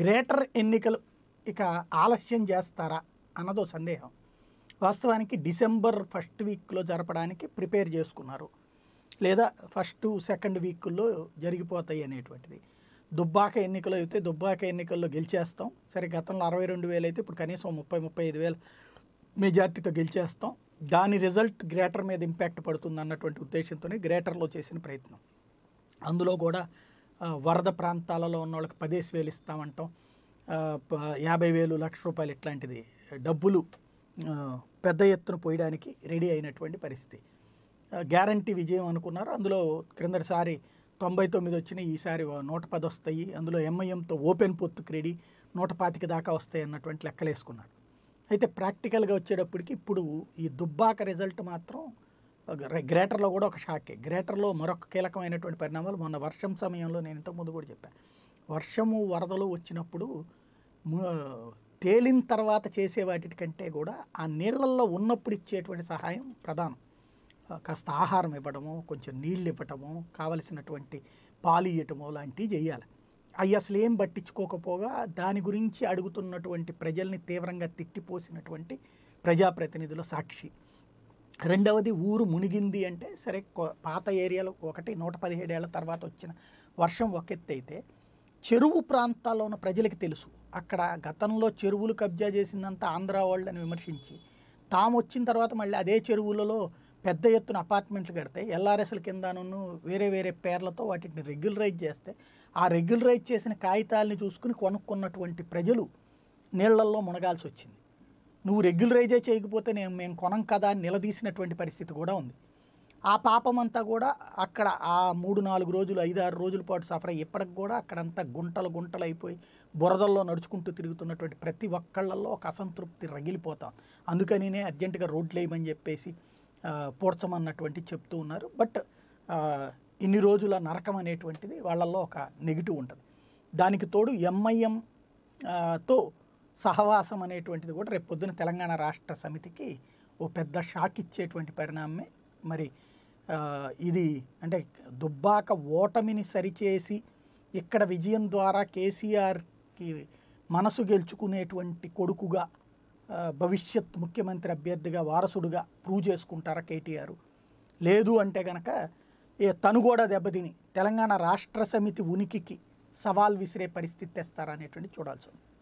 greater ఎన్నికలు ఇక ఆలస్యం చేస్తారా అన్నదో సందేహం వాస్తవానికి డిసెంబర్ ఫస్ట్ వీక్లో జరపడానికి ప్రిపేర్ చేసుకున్నారు లేదా ఫస్ట్ సెకండ్ వీక్లో జరిగిపోతాయి అనేటువంటిది దుబ్బాక ఎన్నికలు అయితే దుబ్బాక ఎన్నికల్లో గెలిచేస్తాం సరే గతంలో అరవై రెండు వేలు అయితే ఇప్పుడు కనీసం ముప్పై ముప్పై ఐదు వేల మెజార్టీతో గెలిచేస్తాం దాని రిజల్ట్ గ్రేటర్ మీద ఇంపాక్ట్ పడుతుంది అన్నటువంటి ఉద్దేశంతోనే గ్రేటర్లో చేసిన ప్రయత్నం అందులో కూడా వరద ప్రాంతాలలో ఉన్న వాళ్ళకి పదేసి వేలు ఇస్తామంటాం యాభై వేలు లక్ష రూపాయలు ఇట్లాంటిది డబ్బులు పెద్ద ఎత్తున పోయడానికి రెడీ అయినటువంటి పరిస్థితి గ్యారంటీ విజయం అనుకున్నారు అందులో క్రిందటిసారి తొంభై తొమ్మిది వచ్చినాయి ఈసారి నూట పది వస్తాయి అందులో ఎంఐఎంతో ఓపెన్ పొత్తు క్రెడి నూట పాతిక దాకా వస్తాయి అన్నటువంటి లెక్కలేసుకున్నాడు అయితే ప్రాక్టికల్గా వచ్చేటప్పటికి ఇప్పుడు ఈ దుబ్బాక రిజల్ట్ మాత్రం గ్రేటర్లో కూడా ఒక షాకే గ్రేటర్లో మరొక కీలకమైనటువంటి పరిణామాలు మొన్న వర్షం సమయంలో నేను ఇంతకుముందు కూడా చెప్పాను వర్షము వరదలు వచ్చినప్పుడు తేలిన తర్వాత చేసే వాటికంటే కూడా ఆ నీళ్ళల్లో ఉన్నప్పుడు ఇచ్చేటువంటి సహాయం ప్రధానం కాస్త ఆహారం ఇవ్వడము కొంచెం నీళ్ళు ఇవ్వటము కావలసినటువంటి పాలు ఇవ్వటము లాంటివి చేయాలి అవి అసలు ఏం పట్టించుకోకపోగా దాని గురించి అడుగుతున్నటువంటి ప్రజల్ని తీవ్రంగా తిట్టిపోసినటువంటి ప్రజాప్రతినిధుల సాక్షి రెండవది ఊరు మునిగింది అంటే సరే పాత ఏరియాలో ఒకటి నూట పదిహేడేళ్ల తర్వాత వచ్చిన వర్షం ఒక ఎత్తు అయితే చెరువు ప్రాంతాల్లో ఉన్న ప్రజలకి తెలుసు అక్కడ గతంలో చెరువులు కబ్జా చేసిందంతా ఆంధ్ర వాళ్ళని విమర్శించి తాము వచ్చిన తర్వాత మళ్ళీ అదే చెరువులలో పెద్ద ఎత్తున అపార్ట్మెంట్లు కడితే ఎల్ఆర్ఎస్ల కిందను వేరే వేరే పేర్లతో వాటిని రెగ్యులరైజ్ చేస్తే ఆ రెగ్యులరైజ్ చేసిన కాగితాలని చూసుకుని కొనుక్కున్నటువంటి ప్రజలు నీళ్లల్లో మునగాల్సి వచ్చింది నువ్వు రెగ్యులరైజే చేయకపోతే నేను మేము కొనం కదా అని నిలదీసినటువంటి పరిస్థితి కూడా ఉంది ఆ పాపం అంతా కూడా అక్కడ ఆ మూడు నాలుగు రోజులు ఐదు ఆరు రోజుల పాటు సఫర్ అయ్యి ఇప్పటికి కూడా అక్కడంతా గుంటలు గుంటలు అయిపోయి బురదల్లో నడుచుకుంటూ తిరుగుతున్నటువంటి ప్రతి ఒక్కళ్ళల్లో ఒక అసంతృప్తి రగిలిపోతాం అందుకనినే అర్జెంటుగా రోడ్లు వేయమని చెప్పేసి పూడ్చమన్నటువంటి చెప్తూ ఉన్నారు బట్ ఇన్ని రోజుల నరకం అనేటువంటిది వాళ్ళల్లో ఒక నెగిటివ్ ఉంటుంది దానికి తోడు ఎంఐఎంతో సహవాసం అనేటువంటిది కూడా రేపు పొద్దున తెలంగాణ రాష్ట్ర సమితికి ఓ పెద్ద షాక్ ఇచ్చేటువంటి పరిణామమే మరి ఇది అంటే దుబ్బాక ఓటమిని సరిచేసి ఇక్కడ విజయం ద్వారా కేసీఆర్కి మనసు గెలుచుకునేటువంటి కొడుకుగా భవిష్యత్ ముఖ్యమంత్రి అభ్యర్థిగా వారసుడుగా ప్రూవ్ చేసుకుంటారా కేటీఆర్ లేదు అంటే గనక ఏ తను కూడా దెబ్బతిని తెలంగాణ రాష్ట్ర సమితి ఉనికికి సవాల్ విసిరే పరిస్థితి తెస్తారా అనేటువంటి చూడాల్సి ఉంది